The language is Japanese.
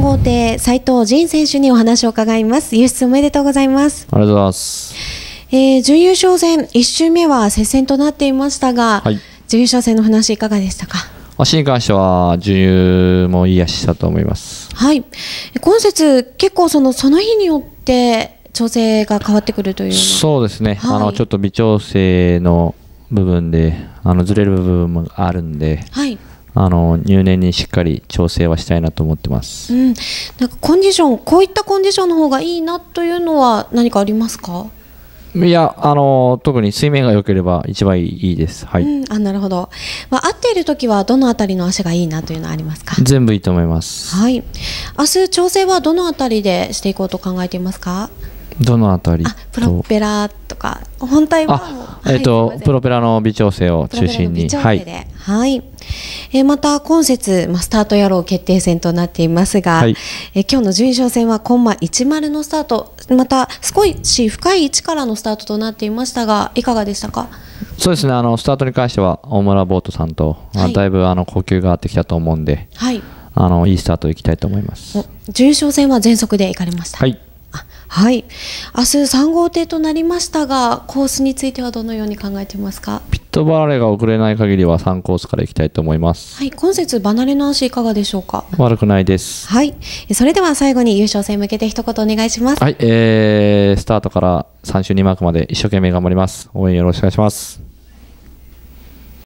3号艇斉藤仁選手にお話を伺います輸出おめでとうございますありがとうございます、えー、準優勝戦一周目は接戦となっていましたが、はい、準優勝戦の話いかがでしたか足に関しては準優もいい足だと思いますはい今節結構そのその日によって調整が変わってくるというそうですね、はい、あのちょっと微調整の部分であのずれる部分もあるんで、はい、あの入念にしっかり調整はしたいなと思ってます、うん、なんかコンディションこういったコンディションの方がいいなというのは何かありますかいやあの特に水面が良ければ一番いいです、はい、うん、あなるほど、まあ、合っている時はどの辺りの足がいいなというのはありますか全部いいと思います、はい、明日調整はどの辺りでしていこうと考えていますかどのあたりプロペラとか本体はえっ、ー、と、プロペラの微調整を中心にはいはい、えー、また今節、まあ、スタート野郎決定戦となっていますが、はい、えー、今日の順位勝戦はコンマ1丸のスタートまた少し深い位置からのスタートとなっていましたがいかがでしたかそうですねあのスタートに関しては大村ボートさんと、はい、だいぶあの呼吸が合ってきたと思うんで、はい、あのいいスタートいきたいと思います重勝戦は全速で行かれましたはいはい明日3号艇となりましたがコースについてはどのように考えていますかピと離れが遅れない限りは3コースからいきたいと思います。はい、今節離れの足いかがでしょうか。悪くないです。はい、それでは最後に優勝戦向けて一言お願いします。はい、えー、スタートから3周2マークまで一生懸命頑張ります。応援よろしくお願いします。